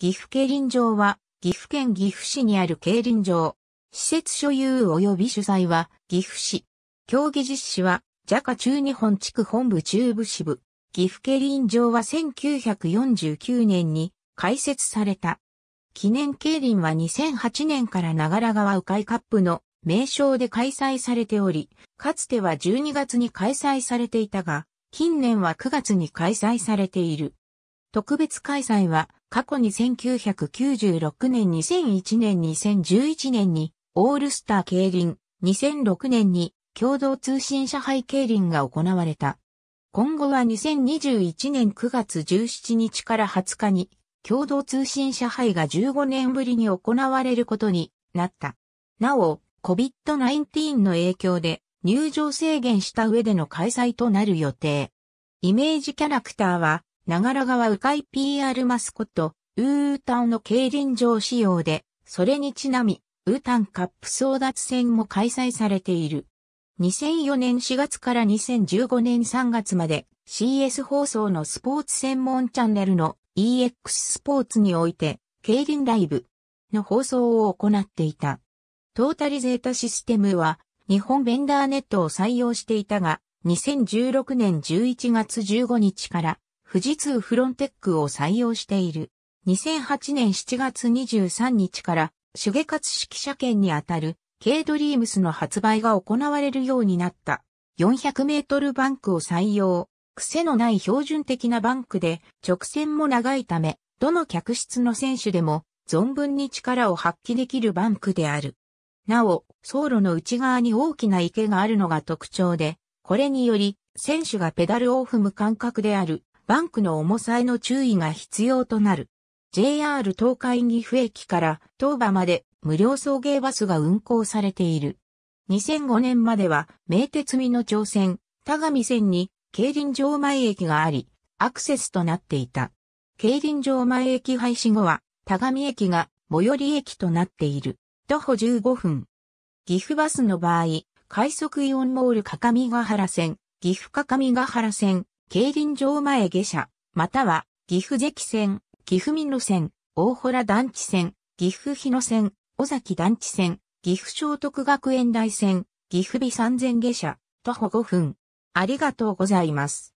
岐阜競輪場は、岐阜県岐阜市にある競輪場。施設所有及び主催は、岐阜市。競技実施は、ジャカ中日本地区本部中部支部。岐阜競輪場は1949年に開設された。記念競輪は2008年から長良川鵜飼カップの名称で開催されており、かつては12月に開催されていたが、近年は9月に開催されている。特別開催は、過去に1996年2001年2011年にオールスター競輪、2006年に共同通信社杯競輪が行われた。今後は2021年9月17日から20日に共同通信社杯が15年ぶりに行われることになった。なお、COVID-19 の影響で入場制限した上での開催となる予定。イメージキャラクターは長良川鵜飼 PR マスコット、ウータンの競輪場仕様で、それにちなみ、ウータンカップ争奪戦も開催されている。2004年4月から2015年3月まで CS 放送のスポーツ専門チャンネルの EX スポーツにおいて、競輪ライブの放送を行っていた。トータリゼータシステムは日本ベンダーネットを採用していたが、2016年11月15日から富士通フロンテックを採用している。2008年7月23日から、手芸活式車者権にあたる、K ドリームスの発売が行われるようになった。400メートルバンクを採用。癖のない標準的なバンクで、直線も長いため、どの客室の選手でも、存分に力を発揮できるバンクである。なお、走路の内側に大きな池があるのが特徴で、これにより、選手がペダルを踏む感覚であるバンクの重さへの注意が必要となる。JR 東海岐阜駅から東馬まで無料送迎バスが運行されている。2005年までは名鉄美の挑戦、田上線に競輪場前駅があり、アクセスとなっていた。競輪場前駅廃止後は、田上駅が最寄り駅となっている。徒歩15分。岐阜バスの場合、快速イオンモール各務原線、岐阜各務原線、競輪場前下車、または、岐阜関線、岐阜美路線、大洞団地線、岐阜日野線、尾崎団地線、岐阜聖徳学園大線、岐阜美三千下車、徒歩5分。ありがとうございます。